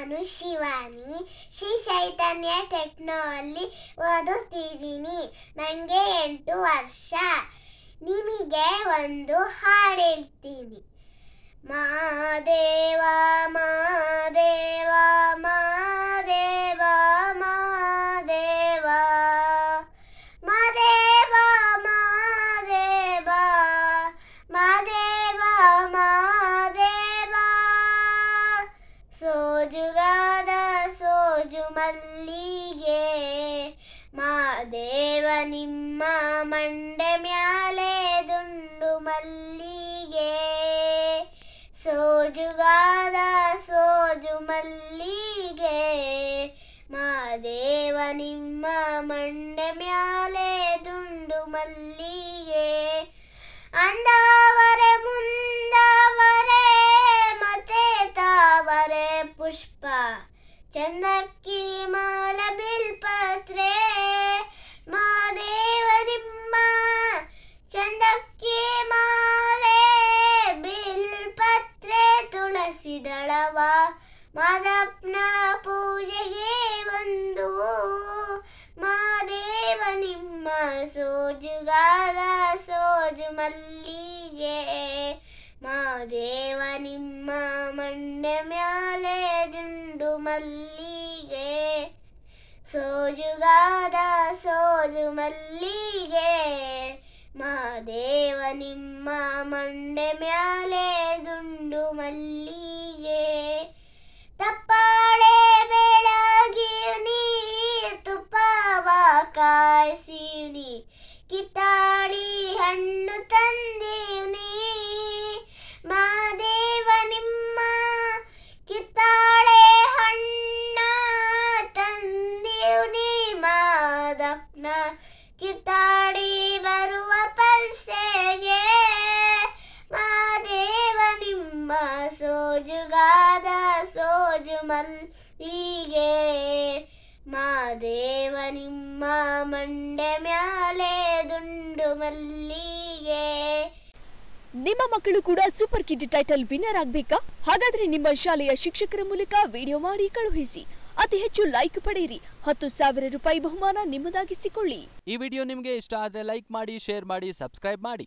ನಾನು ಶಿವಾನಿ ಶ್ರೀ ಚೈತನ್ಯ ಟೆಕ್ನೋ ಅಲ್ಲಿ ಓದುತ್ತಿದ್ದೀನಿ ನನಗೆ ಎಂಟು ವರ್ಷ ನಿಮಗೆ ಒಂದು ಹಾಡು ಹೇಳ್ತೀನಿ ಮಾದೇವ ಮಾ ದೇವ ನಿಮ್ಮ ಮಂಡೆ ಮ್ಯಾಲೆ ದುಂಡು ಮಲ್ಲಿಗೆ ಸೋಜುಗಾದ ಸೋಜು ಮಲ್ಲಿಗೆ ಮಾದೇವ ನಿಮ್ಮ ಮಂಡೆ ಮ್ಯಾಲೆ ದುಂಡು ಮಲ್ಲಿಗೆ ಅಂದವರೆ ಮುಂದವರೆ ಮತ್ತೆ ತಾವರೆ ಪುಷ್ಪ ಚಂದಕ್ಕಿ ಮಾಲ ಬಿಲ್ಪತ್ರೆ ಮೆಚ್ಚಿದಳವ ಮಾದಪ್ಪನ ಪೂಜೆಗೆ ಬಂದು ಮಾದೇವ ನಿಮ್ಮ ಸೋಜುಗಾದ ಸೋಜು ಮಲ್ಲಿಗೆ ಮಾದೇವ ನಿಮ್ಮ ಮಂಡೆ ಮ್ಯಾಲೆ ದುಂಡು ಮಲ್ಲಿಗೆ ಸೋಜುಗಾದ ಸೋಜು ಮಲ್ಲಿಗೆ ಮಾದೇವ ನಿಮ್ಮ ಮಂಡೆ ಮ್ಯಾಲೆ ದುಂಡು ಮಲ್ಲಿಗೆ ಕಿತ್ತಾಡಿ ಬರುವ ಪಲ್ಸೆಗೆ ಮಾದೇವ ನಿಮ್ಮ ಸೋಜುಗಾದ ಸೋಜು ಮಲ್ಲಿಗೆ ಮಾದೇವ ನಿಮ್ಮ ಮಂಡೆ ಮ್ಯಾಲೆ ದುಂಡು ಮಲ್ಲಿಗೆ ನಿಮ್ಮ ಮಕ್ಕಳು ಕೂಡ ಸೂಪರ್ ಕಿಡ್ ಟೈಟಲ್ ವಿನ್ನರ್ ಆಗ್ಬೇಕಾ ಹಾಗಾದ್ರೆ ನಿಮ್ಮ ಶಾಲೆಯ ಶಿಕ್ಷಕರ ಮೂಲಕ ವಿಡಿಯೋ ಮಾಡಿ ಕಳುಹಿಸಿ ಅತಿ ಹೆಚ್ಚು ಲೈಕ್ ಪಡೆಯಿರಿ ಹತ್ತು ಸಾವಿರ ರೂಪಾಯಿ ಬಹುಮಾನ ನಿಮ್ಮದಾಗಿಸಿಕೊಳ್ಳಿ ಈ ವಿಡಿಯೋ ನಿಮಗೆ ಇಷ್ಟ ಆದರೆ ಲೈಕ್ ಮಾಡಿ ಶೇರ್ ಮಾಡಿ ಸಬ್ಸ್ಕ್ರೈಬ್ ಮಾಡಿ